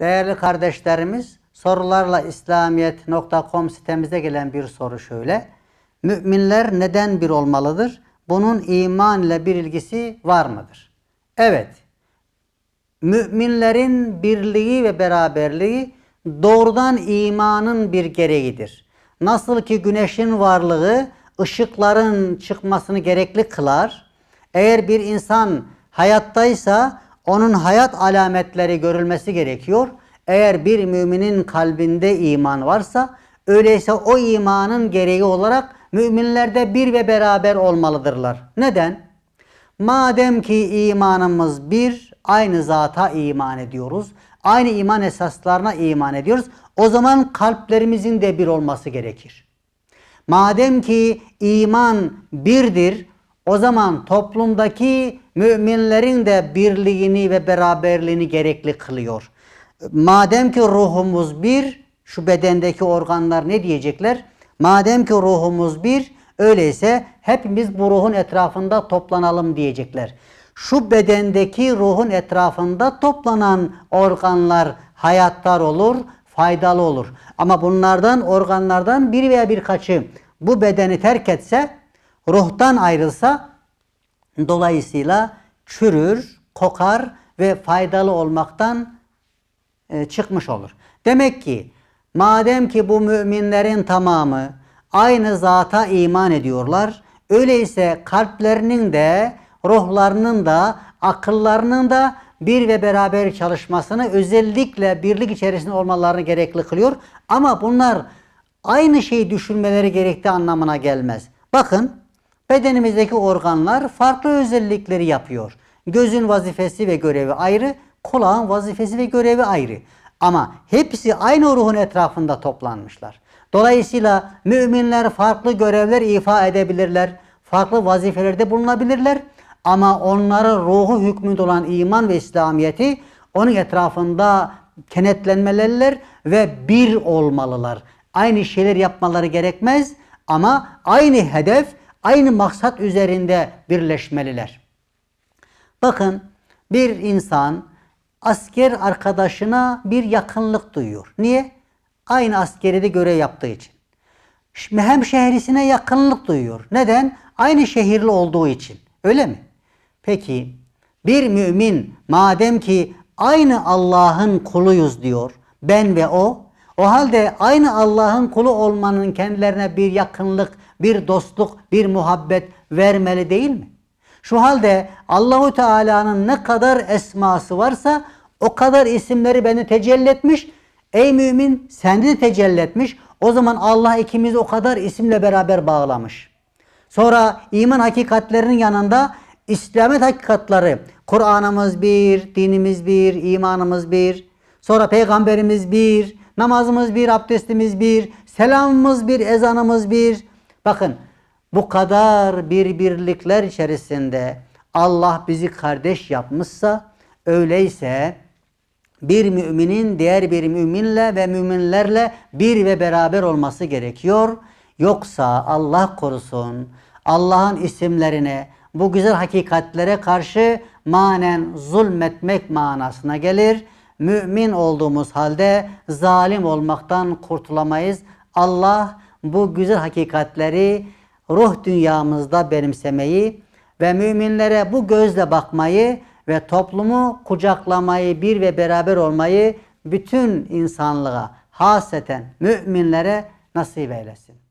Değerli kardeşlerimiz sorularla İslamiyet.com sitemizde gelen bir soru şöyle. Müminler neden bir olmalıdır? Bunun iman ile bir ilgisi var mıdır? Evet. Müminlerin birliği ve beraberliği doğrudan imanın bir gereğidir. Nasıl ki güneşin varlığı ışıkların çıkmasını gerekli kılar. Eğer bir insan hayattaysa onun hayat alametleri görülmesi gerekiyor. Eğer bir müminin kalbinde iman varsa öyleyse o imanın gereği olarak müminlerde bir ve beraber olmalıdırlar. Neden? Madem ki imanımız bir, aynı zata iman ediyoruz. Aynı iman esaslarına iman ediyoruz. O zaman kalplerimizin de bir olması gerekir. Madem ki iman birdir, o zaman toplumdaki müminlerin de birliğini ve beraberliğini gerekli kılıyor. Madem ki ruhumuz bir, şu bedendeki organlar ne diyecekler? Madem ki ruhumuz bir, öyleyse hepimiz bu ruhun etrafında toplanalım diyecekler. Şu bedendeki ruhun etrafında toplanan organlar hayattar olur, faydalı olur. Ama bunlardan, organlardan bir veya birkaçı bu bedeni terk etse Ruhtan ayrılsa dolayısıyla çürür, kokar ve faydalı olmaktan e, çıkmış olur. Demek ki madem ki bu müminlerin tamamı aynı zata iman ediyorlar, öyleyse kalplerinin de ruhlarının da akıllarının da bir ve beraber çalışmasını özellikle birlik içerisinde olmalarını gerekli kılıyor. Ama bunlar aynı şeyi düşünmeleri gerektiği anlamına gelmez. Bakın Bedenimizdeki organlar farklı özellikleri yapıyor. Gözün vazifesi ve görevi ayrı, kulağın vazifesi ve görevi ayrı. Ama hepsi aynı ruhun etrafında toplanmışlar. Dolayısıyla müminler farklı görevler ifa edebilirler, farklı vazifelerde bulunabilirler. Ama onların ruhu hükmünde olan iman ve İslamiyeti onun etrafında kenetlenmeliler ve bir olmalılar. Aynı şeyler yapmaları gerekmez ama aynı hedef, Aynı maksat üzerinde birleşmeliler. Bakın bir insan asker arkadaşına bir yakınlık duyuyor. Niye? Aynı askeride görev yaptığı için. Hem şehrisine yakınlık duyuyor. Neden? Aynı şehirli olduğu için. Öyle mi? Peki bir mümin madem ki aynı Allah'ın kuluyuz diyor ben ve o. O halde aynı Allah'ın kulu olmanın kendilerine bir yakınlık bir dostluk, bir muhabbet vermeli değil mi? Şu halde Allahu Teala'nın ne kadar esması varsa o kadar isimleri beni tecelli etmiş. Ey mümin seni de tecelli etmiş. O zaman Allah ikimizi o kadar isimle beraber bağlamış. Sonra iman hakikatlerinin yanında İslamet hakikatları, Kur'an'ımız bir, dinimiz bir, imanımız bir, sonra peygamberimiz bir, namazımız bir, abdestimiz bir, selamımız bir, ezanımız bir, Bakın bu kadar birbirlikler içerisinde Allah bizi kardeş yapmışsa öyleyse bir müminin diğer bir müminle ve müminlerle bir ve beraber olması gerekiyor. Yoksa Allah korusun Allah'ın isimlerine bu güzel hakikatlere karşı manen zulmetmek manasına gelir. Mümin olduğumuz halde zalim olmaktan kurtulamayız. Allah bu güzel hakikatleri ruh dünyamızda benimsemeyi ve müminlere bu gözle bakmayı ve toplumu kucaklamayı, bir ve beraber olmayı bütün insanlığa, haseten müminlere nasip eylesin.